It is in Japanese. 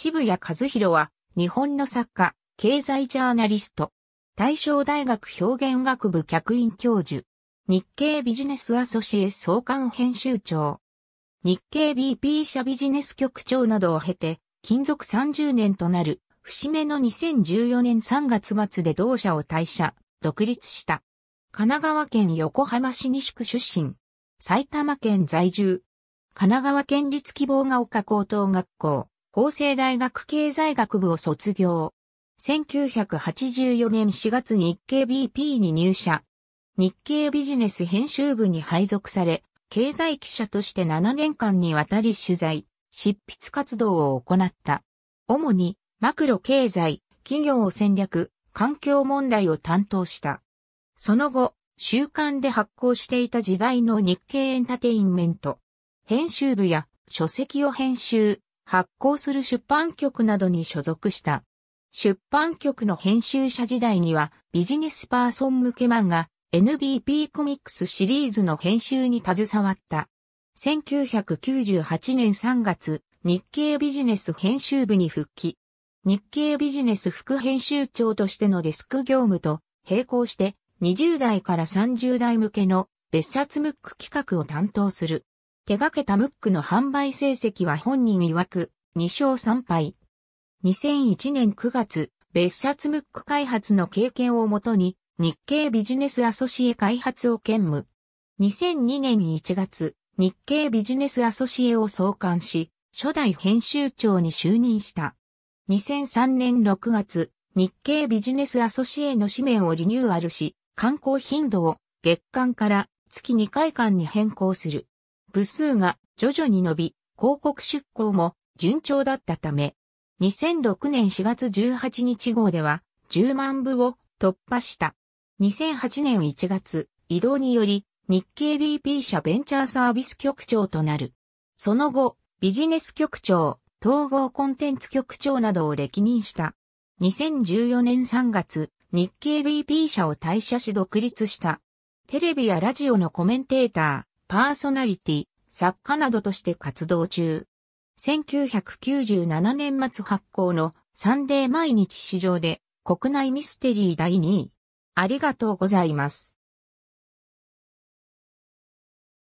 渋谷和弘は、日本の作家、経済ジャーナリスト、大正大学表現学部客員教授、日経ビジネスアソシエ総監編集長、日経 BP 社ビジネス局長などを経て、勤続30年となる、節目の2014年3月末で同社を退社、独立した。神奈川県横浜市西区出身、埼玉県在住、神奈川県立希望が丘高等学校、法政大学経済学部を卒業。1984年4月日経 BP に入社。日経ビジネス編集部に配属され、経済記者として7年間にわたり取材、執筆活動を行った。主にマクロ経済、企業を戦略、環境問題を担当した。その後、週刊で発行していた時代の日経エンタテインメント、編集部や書籍を編集、発行する出版局などに所属した。出版局の編集者時代にはビジネスパーソン向け漫画 NBP コミックスシリーズの編集に携わった。1998年3月、日経ビジネス編集部に復帰。日経ビジネス副編集長としてのデスク業務と並行して20代から30代向けの別冊ムック企画を担当する。手掛けたムックの販売成績は本人曰く2勝3敗。2001年9月、別冊ムック開発の経験をもとに日経ビジネスアソシエ開発を兼務。2002年1月、日経ビジネスアソシエを創刊し、初代編集長に就任した。2003年6月、日経ビジネスアソシエの紙面をリニューアルし、刊行頻度を月間から月2回間に変更する。部数が徐々に伸び、広告出稿も順調だったため、2006年4月18日号では10万部を突破した。2008年1月、移動により日経 BP 社ベンチャーサービス局長となる。その後、ビジネス局長、統合コンテンツ局長などを歴任した。2014年3月、日経 BP 社を退社し独立した。テレビやラジオのコメンテーター、パーソナリティ、作家などとして活動中。1997年末発行のサンデー毎日市場で国内ミステリー第2位。ありがとうございます。